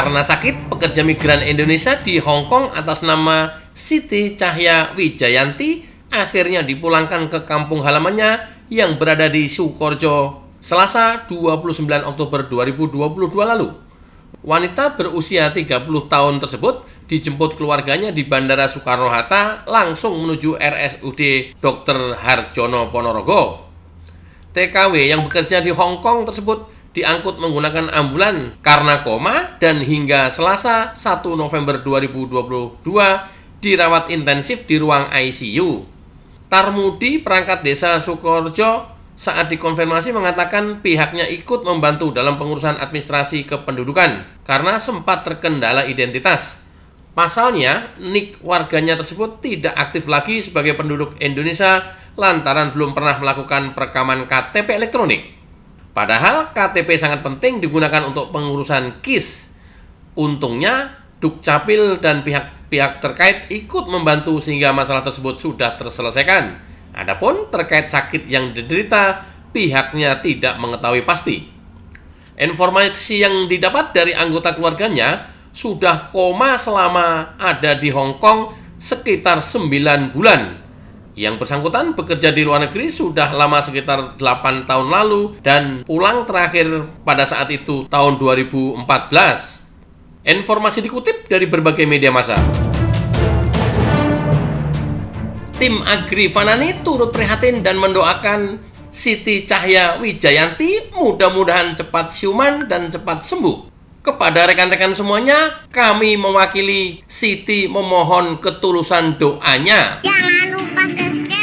Karena sakit, pekerja migran Indonesia di Hong Kong atas nama Siti Cahya Wijayanti akhirnya dipulangkan ke kampung halamannya yang berada di Sukorjo, Selasa 29 Oktober 2022 lalu. Wanita berusia 30 tahun tersebut dijemput keluarganya di Bandara Soekarno-Hatta langsung menuju RSUD Dr. Harjono Ponorogo. TKW yang bekerja di Hong Kong tersebut diangkut menggunakan ambulan karena koma dan hingga Selasa 1 November 2022 dirawat intensif di ruang ICU. Tarmudi perangkat desa Sukorjo saat dikonfirmasi mengatakan pihaknya ikut membantu dalam pengurusan administrasi kependudukan karena sempat terkendala identitas. Pasalnya, nik warganya tersebut tidak aktif lagi sebagai penduduk Indonesia lantaran belum pernah melakukan perekaman KTP elektronik. Padahal KTP sangat penting digunakan untuk pengurusan KIS. Untungnya Dukcapil dan pihak-pihak terkait ikut membantu sehingga masalah tersebut sudah terselesaikan. Adapun terkait sakit yang diderita, pihaknya tidak mengetahui pasti. Informasi yang didapat dari anggota keluarganya sudah koma selama ada di Hong Kong sekitar 9 bulan yang bersangkutan bekerja di luar negeri sudah lama sekitar 8 tahun lalu dan pulang terakhir pada saat itu tahun 2014. Informasi dikutip dari berbagai media massa. Tim Agri Fanani turut prihatin dan mendoakan Siti Cahya Wijayanti mudah-mudahan cepat siuman dan cepat sembuh. Kepada rekan-rekan semuanya, kami mewakili Siti memohon ketulusan doanya. Jangan buses.